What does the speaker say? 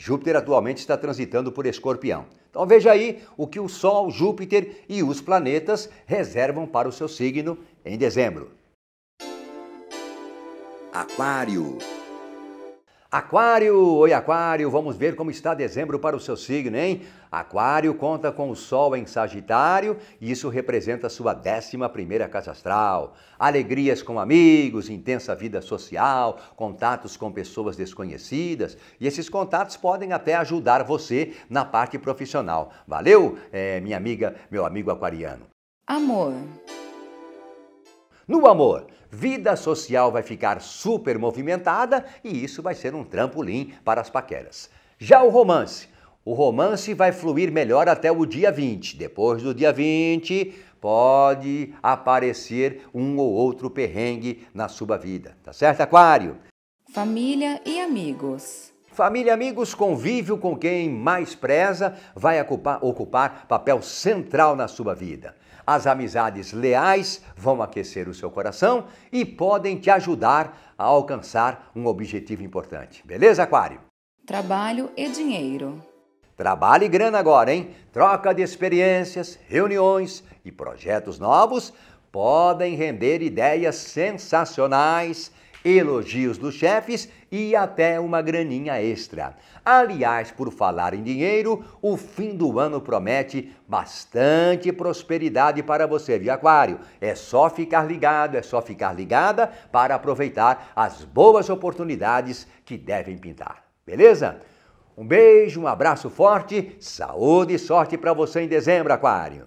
Júpiter atualmente está transitando por Escorpião. Então veja aí o que o Sol, Júpiter e os planetas reservam para o seu signo em dezembro. Aquário. Aquário, oi Aquário, vamos ver como está dezembro para o seu signo, hein? Aquário conta com o Sol em Sagitário e isso representa a sua décima primeira casa astral. Alegrias com amigos, intensa vida social, contatos com pessoas desconhecidas e esses contatos podem até ajudar você na parte profissional. Valeu, é, minha amiga, meu amigo aquariano. Amor. No amor, vida social vai ficar super movimentada e isso vai ser um trampolim para as paqueras. Já o romance, o romance vai fluir melhor até o dia 20. Depois do dia 20, pode aparecer um ou outro perrengue na sua vida, tá certo, Aquário? Família e amigos. Família e amigos, convívio com quem mais preza vai ocupar, ocupar papel central na sua vida. As amizades leais vão aquecer o seu coração e podem te ajudar a alcançar um objetivo importante. Beleza, Aquário? Trabalho e dinheiro. Trabalho e grana agora, hein? Troca de experiências, reuniões e projetos novos podem render ideias sensacionais elogios dos chefes e até uma graninha extra. Aliás, por falar em dinheiro, o fim do ano promete bastante prosperidade para você, viu, Aquário? É só ficar ligado, é só ficar ligada para aproveitar as boas oportunidades que devem pintar, beleza? Um beijo, um abraço forte, saúde e sorte para você em dezembro, Aquário!